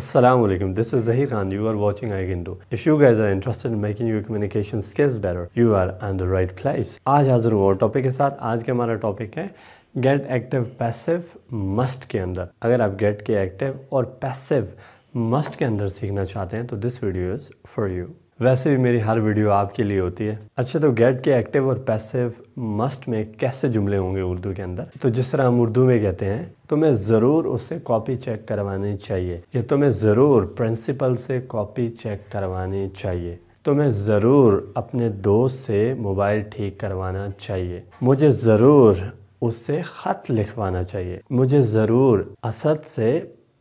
Assalamu alaikum. This is Zahir Khan. You are watching iGindo. If you guys are interested in making your communication skills better, you are in the right place. आज हाजिर हुआ topic के साथ आज का हमारा topic है gate active passive must के अंदर अगर आप गेट के एक्टिव और पैसिव मस्ट के अंदर सीखना चाहते हैं तो this video is for you वैसे भी मेरी हर वीडियो आपके लिए होती है अच्छा तो गेट के एक्टिव और पैसिव मस्ट में कैसे जुमले होंगे उर्दू के अंदर तो जिस तरह हम उर्दू में कहते हैं तुम्हें तो ज़रूर उससे कॉपी चेक करवानी चाहिए या तुम्हें ज़रूर प्रिंसिपल से कॉपी चेक करवानी चाहिए तुम्हें तो ज़रूर अपने दोस्त से मोबाइल ठीक करवाना चाहिए मुझे ज़रूर उससे ख़त लिखवाना चाहिए मुझे ज़रूर असद से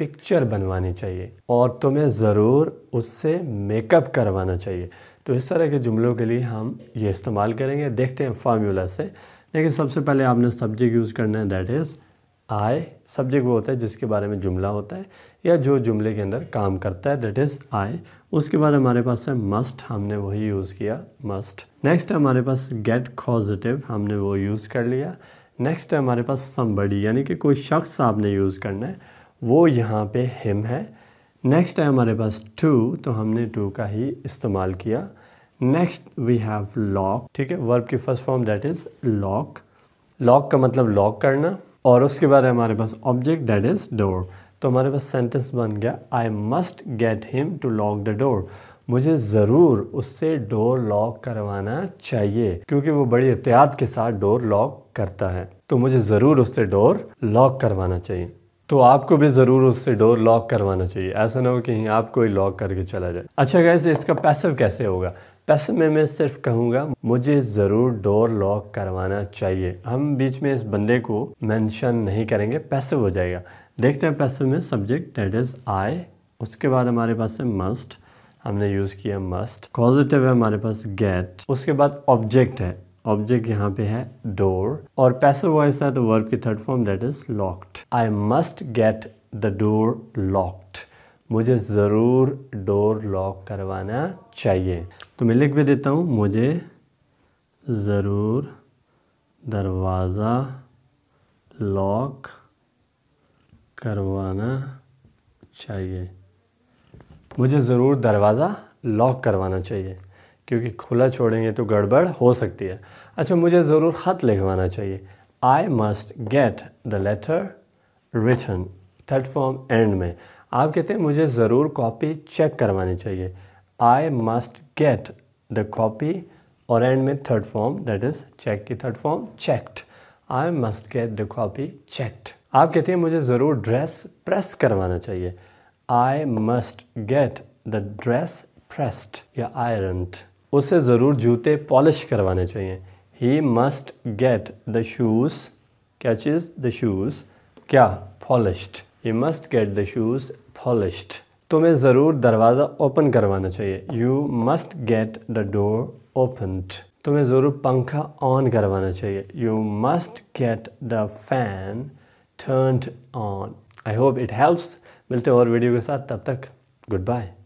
पिक्चर बनवानी चाहिए और तुम्हें ज़रूर उससे मेकअप करवाना चाहिए तो इस तरह के जुमलों के लिए हम ये इस्तेमाल करेंगे देखते हैं फार्मूला से लेकिन सबसे पहले आपने सब्जेक्ट यूज़ करना है दैट इज़ आई सब्जेक्ट वो होता है जिसके बारे में जुमला होता है या जो जुमले के अंदर काम करता है दैट इज़ आई उसके बाद हमारे पास है मस्ट हमने वही यूज़ किया मस्ट नेक्स्ट हमारे पास गेट पॉजिटिव हमने वो यूज़ कर लिया नेक्स्ट है हमारे पास समबड़ी यानी कि कोई शख्स आपने यूज़ करना है वो यहाँ पे हिम है नेक्स्ट है हमारे पास टू तो हमने टू का ही इस्तेमाल किया नेक्स्ट वी हैव लॉक ठीक है वर्ब की first form that is lock lock का मतलब लॉक करना और उसके बाद हमारे पास ऑब्जेक्ट दैट इज़ डोर तो हमारे पास सेंटेंस बन गया I must get him to lock the door मुझे ज़रूर उससे डोर लॉक करवाना चाहिए क्योंकि वो बड़ी एहतियात के साथ डोर लॉक करता है तो मुझे ज़रूर उससे डोर लॉक करवाना चाहिए तो आपको भी ज़रूर उससे डोर लॉक करवाना चाहिए ऐसा ना हो कहीं आप कोई लॉक करके चला जाए अच्छा कैसे इसका पैसिव कैसे होगा पैसे में मैं सिर्फ कहूँगा मुझे ज़रूर डोर लॉक करवाना चाहिए हम बीच में इस बंदे को मेंशन नहीं करेंगे पैसे हो जाएगा देखते हैं पैसे में सब्जेक्ट डेट इज़ आई उसके बाद हमारे पास है मस्ट हमने यूज़ किया मस्ट पॉजिटिव है हमारे पास गेट उसके बाद ऑब्जेक्ट है ऑब्जेक्ट यहाँ पे है डोर और पैसे वॉइस है तो वर्ब की third form that is locked I must get the door locked मुझे ज़रूर डोर लॉक करवाना चाहिए तो मैं लिख भी देता हूँ मुझे ज़रूर दरवाज़ा लॉक करवाना चाहिए मुझे ज़रूर दरवाज़ा लॉक करवाना चाहिए क्योंकि खुला छोड़ेंगे तो गड़बड़ हो सकती है अच्छा मुझे ज़रूर ख़त लिखवाना चाहिए I must get the letter written third form end में आप कहते हैं मुझे ज़रूर कॉपी चेक करवानी चाहिए I must get the copy और एंड में third form that is check की third form checked I must get the copy checked आप कहते हैं मुझे ज़रूर ड्रेस प्रेस करवाना चाहिए I must get the dress pressed या आयरन्ड उसे ज़रूर जूते पॉलिश करवाने चाहिए he must get the shoes is the shoes क्या polished he must get the shoes polished तुम्हें ज़रूर दरवाज़ा ओपन करवाना चाहिए you must get the door opened तुम्हें ज़रूर पंखा ऑन करवाना चाहिए you must get the fan turned on I hope it helps मिलते और वीडियो के साथ तब तक गुड बाय